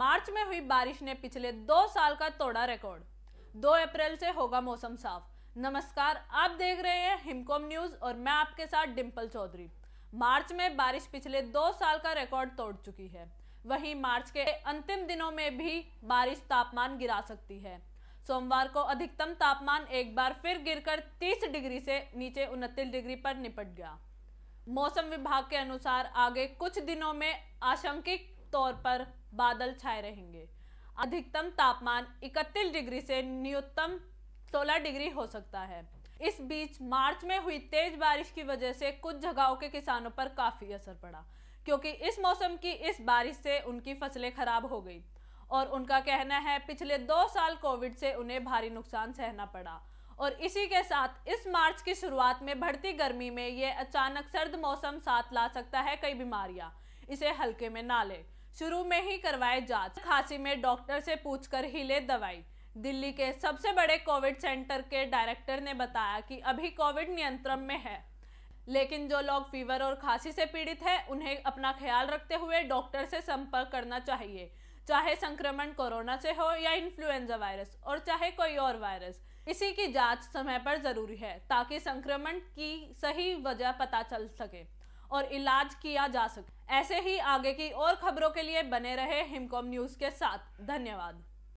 मार्च में हुई बारिश ने पिछले दो साल का तोड़ा रिकॉर्ड दो अप्रैल से होगा मौसम साफ नमस्कार आप देख रहे हैं हिमकॉम न्यूज और मैं आपके साथ डिम्पल चौधरी मार्च में बारिश पिछले दो साल का रिकॉर्ड तोड़ चुकी है वहीं मार्च के अंतिम दिनों में भी बारिश तापमान गिरा सकती है सोमवार को अधिकतम तापमान एक बार फिर गिरकर 30 डिग्री से नीचे उनतीस डिग्री पर निपट गया मौसम विभाग के अनुसार आगे कुछ दिनों में आशंकित तौर पर बादल छाए रहेंगे अधिकतम तापमान इकतीस डिग्री से न्यूनतम 16 डिग्री हो सकता है इस बीच मार्च में हुई तेज बारिश की वजह से कुछ जगहों के किसानों पर काफ़ी असर पड़ा क्योंकि इस मौसम की इस बारिश से उनकी फसलें खराब हो गई और उनका कहना है पिछले दो साल कोविड से उन्हें भारी नुकसान सहना पड़ा और इसी के साथ इस मार्च की शुरुआत में बढ़ती गर्मी में ये अचानक सर्द मौसम साथ ला सकता है कई बीमारियां इसे हल्के में ना लें शुरू में ही करवाए जांच खांसी में डॉक्टर से पूछकर ही ले दवाई दिल्ली के सबसे बड़े कोविड सेंटर के डायरेक्टर ने बताया कि अभी कोविड नियंत्रण में है लेकिन जो लोग फीवर और खांसी से पीड़ित है उन्हें अपना ख्याल रखते हुए डॉक्टर से संपर्क करना चाहिए चाहे संक्रमण कोरोना से हो या इन्फ्लुएंजा वायरस और चाहे कोई और वायरस इसी की जांच समय पर जरूरी है ताकि संक्रमण की सही वजह पता चल सके और इलाज किया जा सके ऐसे ही आगे की और खबरों के लिए बने रहे हिमकॉम न्यूज के साथ धन्यवाद